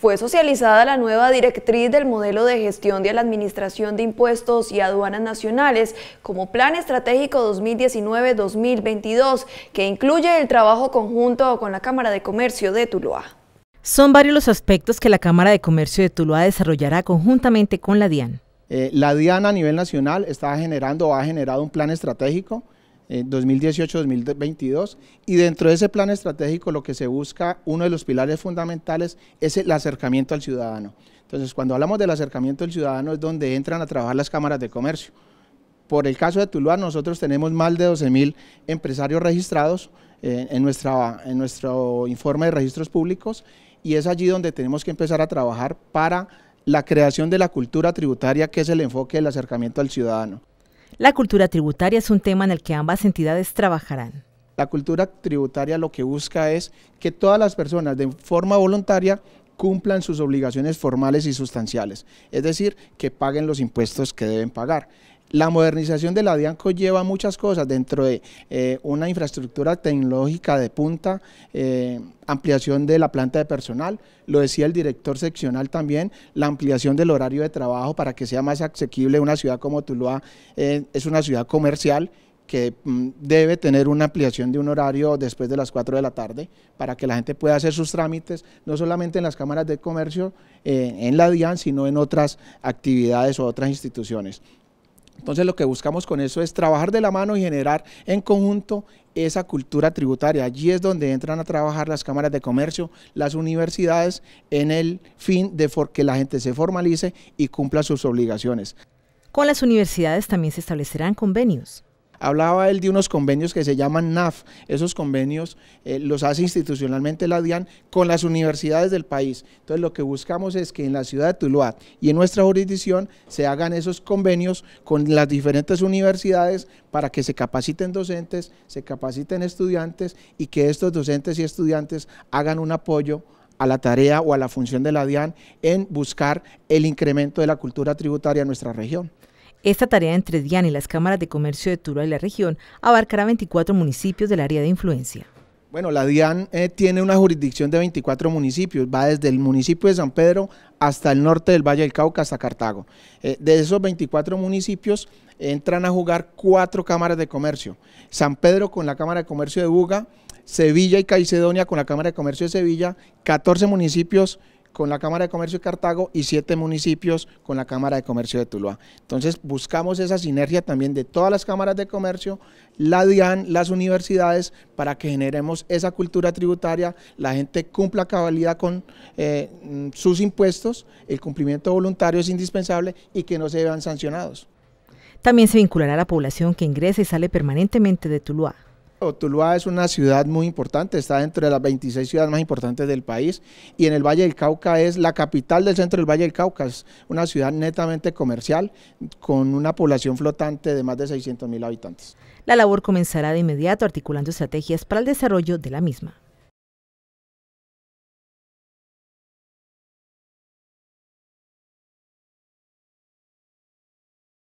fue socializada la nueva directriz del modelo de gestión de la Administración de Impuestos y Aduanas Nacionales como Plan Estratégico 2019-2022, que incluye el trabajo conjunto con la Cámara de Comercio de Tuluá. Son varios los aspectos que la Cámara de Comercio de Tuluá desarrollará conjuntamente con la DIAN. Eh, la DIAN a nivel nacional está generando o ha generado un plan estratégico 2018-2022 eh, y dentro de ese plan estratégico lo que se busca, uno de los pilares fundamentales es el acercamiento al ciudadano. Entonces, cuando hablamos del acercamiento al ciudadano es donde entran a trabajar las cámaras de comercio. Por el caso de Tuluá, nosotros tenemos más de 12.000 empresarios registrados eh, en, en nuestro informe de registros públicos y es allí donde tenemos que empezar a trabajar para la creación de la cultura tributaria, que es el enfoque del acercamiento al ciudadano. La cultura tributaria es un tema en el que ambas entidades trabajarán. La cultura tributaria lo que busca es que todas las personas de forma voluntaria cumplan sus obligaciones formales y sustanciales, es decir, que paguen los impuestos que deben pagar. La modernización de la DIAN conlleva muchas cosas dentro de eh, una infraestructura tecnológica de punta, eh, ampliación de la planta de personal, lo decía el director seccional también, la ampliación del horario de trabajo para que sea más asequible. Una ciudad como Tuluá eh, es una ciudad comercial que mm, debe tener una ampliación de un horario después de las 4 de la tarde para que la gente pueda hacer sus trámites, no solamente en las cámaras de comercio, en la DIAN, sino en otras actividades o otras instituciones. Entonces lo que buscamos con eso es trabajar de la mano y generar en conjunto esa cultura tributaria. Allí es donde entran a trabajar las cámaras de comercio, las universidades, en el fin de que la gente se formalice y cumpla sus obligaciones. Con las universidades también se establecerán convenios. Hablaba él de unos convenios que se llaman NAF. Esos convenios eh, los hace institucionalmente la DIAN con las universidades del país. Entonces lo que buscamos es que en la ciudad de Tuluá y en nuestra jurisdicción se hagan esos convenios con las diferentes universidades para que se capaciten docentes, se capaciten estudiantes y que estos docentes y estudiantes hagan un apoyo a la tarea o a la función de la DIAN en buscar el incremento de la cultura tributaria en nuestra región. Esta tarea entre DIAN y las cámaras de comercio de Turo y la región abarcará 24 municipios del área de influencia. Bueno, la DIAN eh, tiene una jurisdicción de 24 municipios, va desde el municipio de San Pedro hasta el norte del Valle del Cauca, hasta Cartago. Eh, de esos 24 municipios entran a jugar cuatro cámaras de comercio. San Pedro con la Cámara de Comercio de Buga, Sevilla y Caicedonia con la Cámara de Comercio de Sevilla, 14 municipios con la Cámara de Comercio de Cartago y siete municipios con la Cámara de Comercio de Tuluá. Entonces buscamos esa sinergia también de todas las cámaras de comercio, la DIAN, las universidades, para que generemos esa cultura tributaria, la gente cumpla cabalidad con eh, mm, sus impuestos, el cumplimiento voluntario es indispensable y que no se vean sancionados. También se vinculará a la población que ingresa y sale permanentemente de Tuluá es una ciudad muy importante, está dentro de las 26 ciudades más importantes del país y en el Valle del Cauca es la capital del centro del Valle del Cauca, es una ciudad netamente comercial con una población flotante de más de 600 mil habitantes. La labor comenzará de inmediato articulando estrategias para el desarrollo de la misma.